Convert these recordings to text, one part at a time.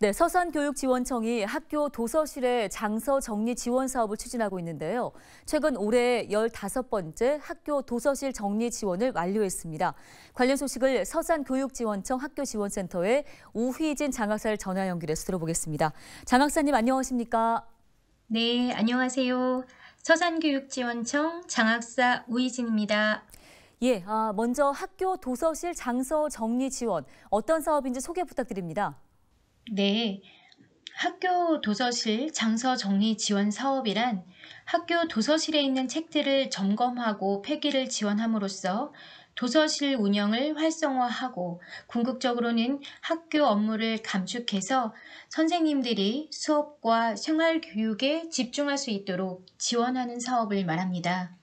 네, 서산교육지원청이 학교 도서실의 장서 정리 지원 사업을 추진하고 있는데요. 최근 올해 15번째 학교 도서실 정리 지원을 완료했습니다. 관련 소식을 서산교육지원청 학교지원센터의 우희진 장학사를 전화 연결해서 들어보겠습니다. 장학사님 안녕하십니까? 네, 안녕하세요. 서산교육지원청 장학사 우희진입니다. 예, 아, 먼저 학교 도서실 장서 정리 지원 어떤 사업인지 소개 부탁드립니다. 네. 학교 도서실 장서 정리 지원 사업이란 학교 도서실에 있는 책들을 점검하고 폐기를 지원함으로써 도서실 운영을 활성화하고 궁극적으로는 학교 업무를 감축해서 선생님들이 수업과 생활 교육에 집중할 수 있도록 지원하는 사업을 말합니다.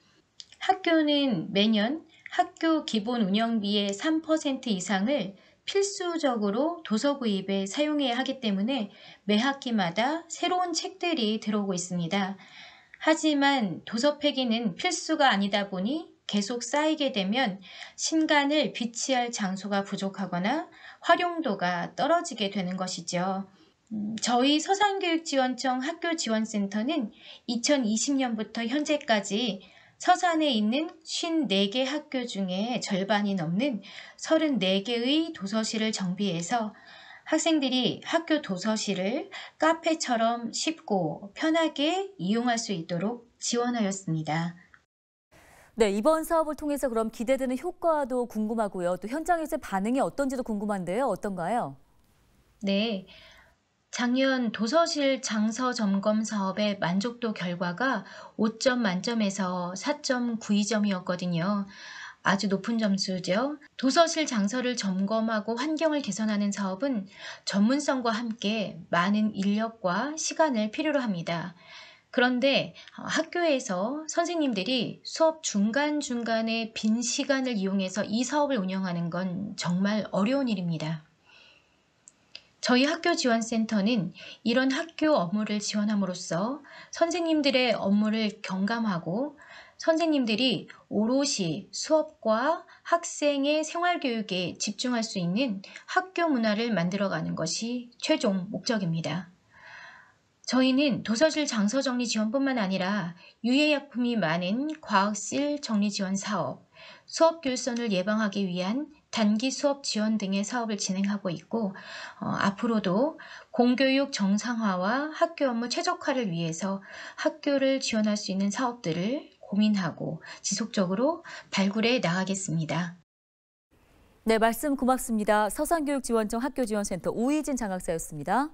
학교는 매년 학교 기본 운영비의 3% 이상을 필수적으로 도서 구입에 사용해야 하기 때문에 매 학기마다 새로운 책들이 들어오고 있습니다. 하지만 도서 폐기는 필수가 아니다 보니 계속 쌓이게 되면 신간을 비치할 장소가 부족하거나 활용도가 떨어지게 되는 것이죠. 음, 저희 서산교육지원청 학교지원센터는 2020년부터 현재까지 서산에 있는 54개 학교 중에 절반이 넘는 34개의 도서실을 정비해서 학생들이 학교 도서실을 카페처럼 쉽고 편하게 이용할 수 있도록 지원하였습니다. 네, 이번 사업을 통해서 그럼 기대되는 효과도 궁금하고요. 또 현장에서의 반응이 어떤지도 궁금한데요. 어떤가요? 네, 작년 도서실 장서 점검 사업의 만족도 결과가 5점 만점에서 4.92점이었거든요. 아주 높은 점수죠. 도서실 장서를 점검하고 환경을 개선하는 사업은 전문성과 함께 많은 인력과 시간을 필요로 합니다. 그런데 어, 학교에서 선생님들이 수업 중간중간에 빈 시간을 이용해서 이 사업을 운영하는 건 정말 어려운 일입니다. 저희 학교 지원센터는 이런 학교 업무를 지원함으로써 선생님들의 업무를 경감하고 선생님들이 오롯이 수업과 학생의 생활교육에 집중할 수 있는 학교 문화를 만들어가는 것이 최종 목적입니다. 저희는 도서실 장서 정리 지원뿐만 아니라 유해약품이 많은 과학실 정리 지원 사업, 수업 결선을 예방하기 위한 단기 수업 지원 등의 사업을 진행하고 있고 어, 앞으로도 공교육 정상화와 학교 업무 최적화를 위해서 학교를 지원할 수 있는 사업들을 고민하고 지속적으로 발굴해 나가겠습니다. 네, 말씀 고맙습니다. 서산교육지원청 학교지원센터 우희진 장학사였습니다.